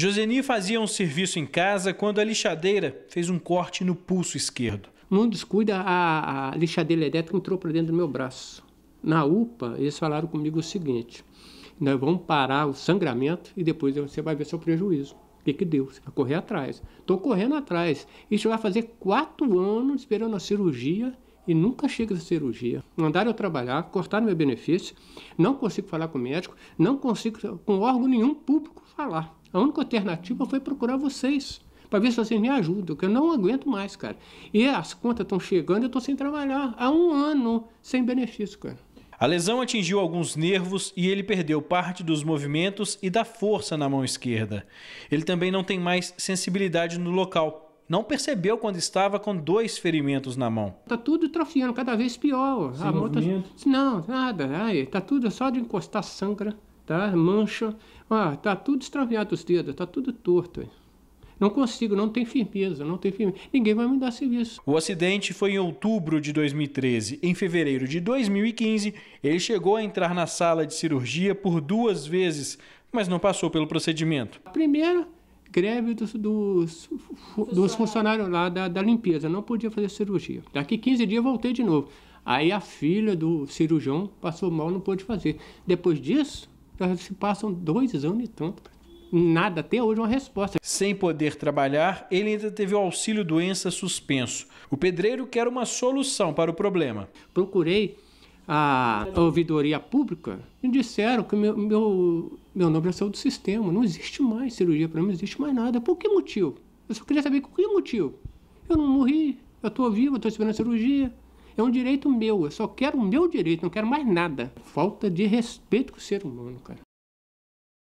Joseni fazia um serviço em casa quando a lixadeira fez um corte no pulso esquerdo. Num descuida, a, a lixadeira elétrica entrou para dentro do meu braço. Na UPA, eles falaram comigo o seguinte: nós vamos parar o sangramento e depois você vai ver seu prejuízo. O que, que deu? Você vai correr atrás. Estou correndo atrás. Isso vai fazer quatro anos esperando a cirurgia e nunca chega essa cirurgia. Mandaram eu trabalhar, cortaram meu benefício, não consigo falar com o médico, não consigo com órgão nenhum público falar. A única alternativa foi procurar vocês, para ver se vocês me ajudam, que eu não aguento mais, cara. E as contas estão chegando, eu estou sem trabalhar há um ano, sem benefício, cara. A lesão atingiu alguns nervos e ele perdeu parte dos movimentos e da força na mão esquerda. Ele também não tem mais sensibilidade no local. Não percebeu quando estava com dois ferimentos na mão. Tá tudo trofiando, cada vez pior. Sem a tá moto... Não, nada. Está tá tudo só de encostar sangra tá? Mancha. Ah, tá tudo extraviado os dedos, tá tudo torto. Não consigo, não tem firmeza, não tem firmeza. Ninguém vai me dar serviço. O acidente foi em outubro de 2013. Em fevereiro de 2015, ele chegou a entrar na sala de cirurgia por duas vezes, mas não passou pelo procedimento. A primeira greve dos, dos, dos funcionários lá da, da limpeza, não podia fazer cirurgia. Daqui 15 dias voltei de novo. Aí a filha do cirurgião passou mal, não pôde fazer. Depois disso, se passam dois anos e tanto. Nada, até hoje, uma resposta. Sem poder trabalhar, ele ainda teve o auxílio doença suspenso. O pedreiro quer uma solução para o problema. Procurei a ouvidoria pública me disseram que meu, meu, meu nome é saúde do sistema. Não existe mais cirurgia para mim, não existe mais nada. Por que motivo? Eu só queria saber por que motivo. Eu não morri, eu estou vivo, estou esperando a cirurgia. É um direito meu, eu só quero o meu direito, não quero mais nada. Falta de respeito com o ser humano, cara.